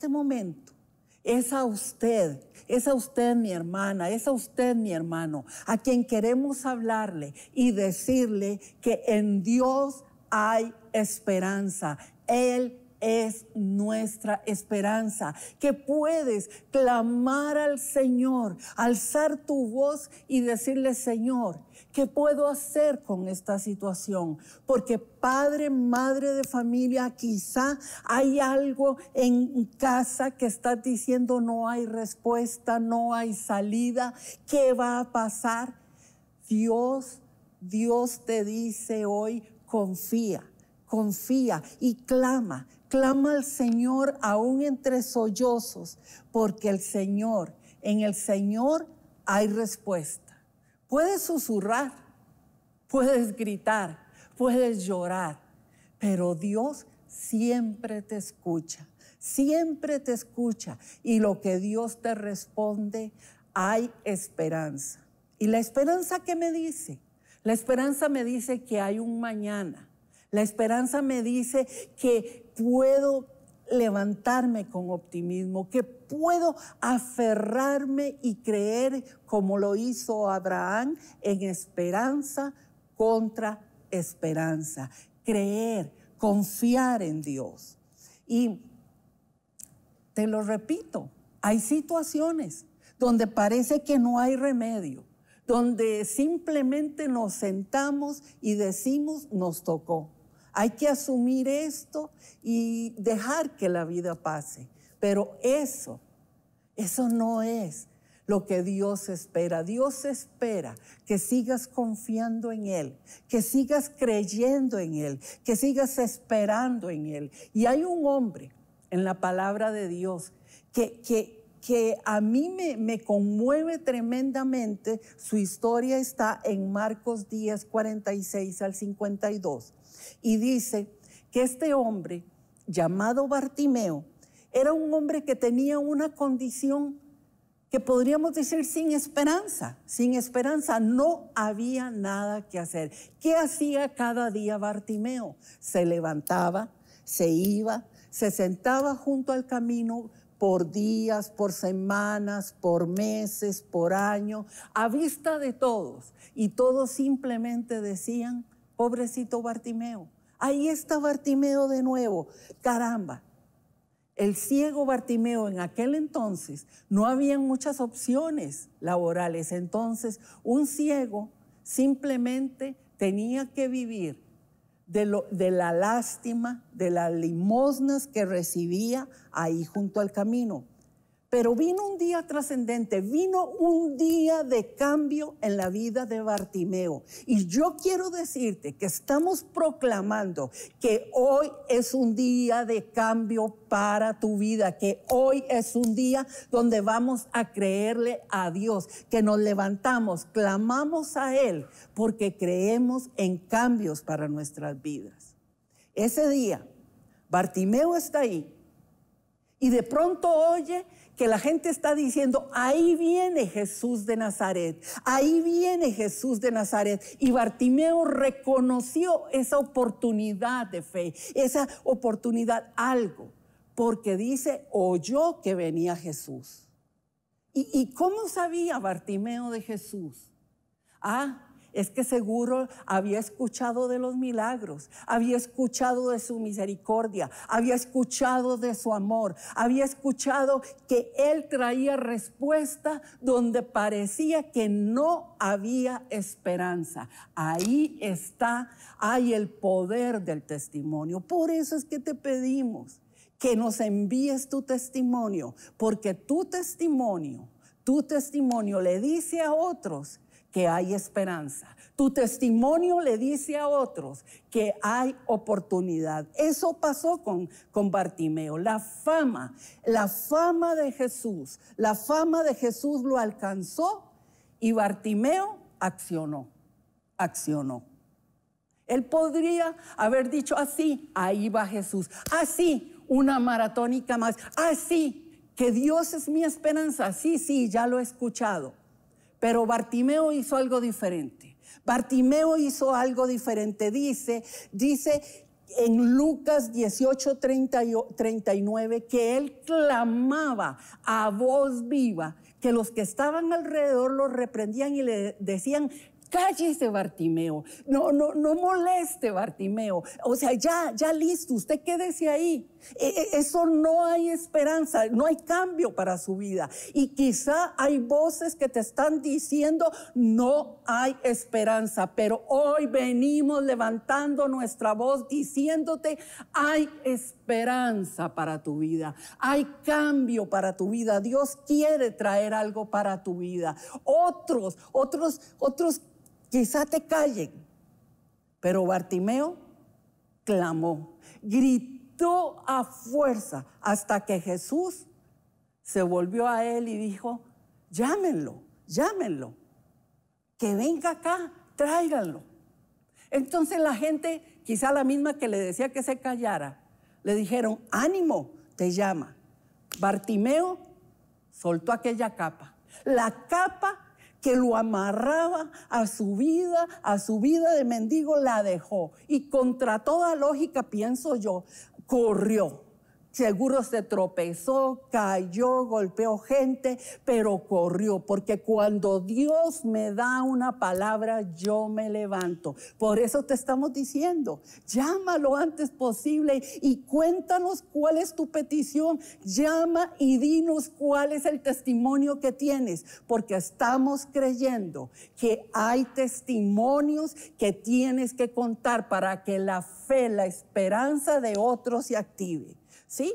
este momento es a usted, es a usted mi hermana, es a usted mi hermano, a quien queremos hablarle y decirle que en Dios hay esperanza. Él es nuestra esperanza, que puedes clamar al Señor, alzar tu voz y decirle, Señor, ¿qué puedo hacer con esta situación? Porque padre, madre de familia, quizá hay algo en casa que estás diciendo no hay respuesta, no hay salida, ¿qué va a pasar? Dios, Dios te dice hoy, confía confía y clama, clama al Señor aún entre sollozos, porque el Señor, en el Señor hay respuesta. Puedes susurrar, puedes gritar, puedes llorar, pero Dios siempre te escucha, siempre te escucha y lo que Dios te responde, hay esperanza. ¿Y la esperanza qué me dice? La esperanza me dice que hay un mañana, la esperanza me dice que puedo levantarme con optimismo, que puedo aferrarme y creer como lo hizo Abraham en esperanza contra esperanza. Creer, confiar en Dios. Y te lo repito, hay situaciones donde parece que no hay remedio, donde simplemente nos sentamos y decimos, nos tocó. Hay que asumir esto y dejar que la vida pase. Pero eso, eso no es lo que Dios espera. Dios espera que sigas confiando en Él, que sigas creyendo en Él, que sigas esperando en Él. Y hay un hombre en la palabra de Dios que, que, que a mí me, conmueve tremendamente. Su historia está en Marcos 10, 46 al 52. Y dice que este hombre, llamado Bartimeo, era un hombre que tenía una condición que podríamos decir sin esperanza, sin esperanza, no había nada que hacer. ¿Qué hacía cada día Bartimeo? Se levantaba, se iba, se sentaba junto al camino por días, por semanas, por meses, por años, a vista de todos. Y todos simplemente decían, pobrecito Bartimeo, ahí está Bartimeo de nuevo, caramba. El ciego Bartimeo en aquel entonces no había muchas opciones laborales, entonces un ciego simplemente tenía que vivir de, la lástima, de las limosnas que recibía ahí junto al camino. Pero vino un día trascendente, vino un día de cambio en la vida de Bartimeo. Y yo quiero decirte que estamos proclamando que hoy es un día de cambio para tu vida, que hoy es un día donde vamos a creerle a Dios, que nos levantamos, clamamos a Él, porque creemos en cambios para nuestras vidas. Ese día, Bartimeo está ahí y de pronto oye que la gente está diciendo, ahí viene Jesús de Nazaret, ahí viene Jesús de Nazaret. Y Bartimeo reconoció esa oportunidad de fe, esa oportunidad, algo, porque dice, oyó que venía Jesús. ¿Y, cómo sabía Bartimeo de Jesús? Ah, es que seguro había escuchado de los milagros, había escuchado de su misericordia, había escuchado de su amor, había escuchado que Él traía respuesta donde parecía que no había esperanza. Ahí está, hay el poder del testimonio. Por eso es que te pedimos que nos envíes tu testimonio, porque tu testimonio, tu testimonio le dice a otros, que hay esperanza. Tu testimonio le dice a otros que hay oportunidad. Eso pasó con, con Bartimeo. La fama, la fama de Jesús, la fama de Jesús lo alcanzó y Bartimeo accionó, accionó. Él podría haber dicho así, ahí va Jesús, así, una maratónica más, así, que Dios es mi esperanza, sí, sí, ya lo he escuchado. Pero Bartimeo hizo algo diferente. Bartimeo hizo algo diferente. Dice, dice en Lucas 18, 39 que él clamaba a voz viva, que los que estaban alrededor lo reprendían y le decían, cállese Bartimeo, no, no, no moleste Bartimeo, o sea, ya, ya listo, usted quédese ahí. E, e, eso no hay esperanza, no hay cambio para su vida. Y quizá hay voces que te están diciendo, no hay esperanza, pero hoy venimos levantando nuestra voz diciéndote, hay esperanza para tu vida, hay cambio para tu vida, Dios quiere traer algo para tu vida. Otros, otros, otros quizá te callen, pero Bartimeo clamó, gritó a fuerza hasta que Jesús se volvió a él y dijo, llámenlo, llámenlo, que venga acá, tráiganlo. Entonces la gente, quizá la misma que le decía que se callara, le dijeron, ánimo, te llama. Bartimeo soltó aquella capa, la capa que lo amarraba a su vida, a su vida de mendigo, la dejó. Y contra toda lógica, pienso yo, corrió. Seguro se tropezó, cayó, golpeó gente, pero corrió, porque cuando Dios me da una palabra, yo me levanto. Por eso te estamos diciendo, llama lo antes posible y cuéntanos cuál es tu petición, llama y dinos cuál es el testimonio que tienes, porque estamos creyendo que hay testimonios que tienes que contar para que la fe, la esperanza de otros se active. ¿Sí?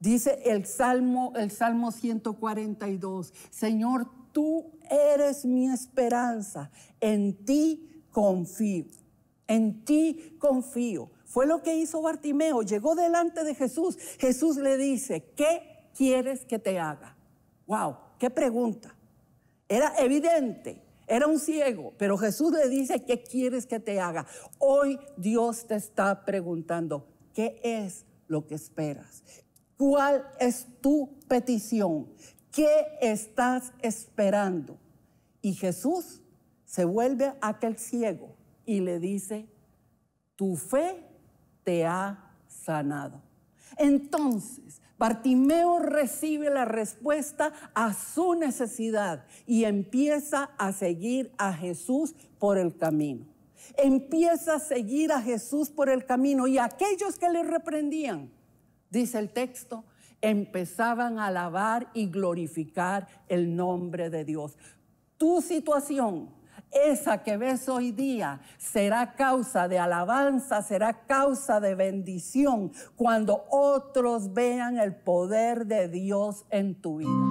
Dice el Salmo, el Salmo 142, Señor, tú eres mi esperanza, en ti confío, en ti confío. Fue lo que hizo Bartimeo, llegó delante de Jesús, Jesús le dice, ¿qué quieres que te haga? ¡Wow! ¡Qué pregunta! Era evidente, era un ciego, pero Jesús le dice, ¿qué quieres que te haga? Hoy Dios te está preguntando, ¿qué es lo que esperas. ¿Cuál es tu petición? ¿Qué estás esperando? Y Jesús se vuelve a aquel ciego y le dice, tu fe te ha sanado. Entonces, Bartimeo recibe la respuesta a su necesidad y empieza a seguir a Jesús por el camino. Empieza a seguir a Jesús por el camino y aquellos que le reprendían, dice el texto, empezaban a alabar y glorificar el nombre de Dios. Tu situación, esa que ves hoy día, será causa de alabanza, será causa de bendición cuando otros vean el poder de Dios en tu vida.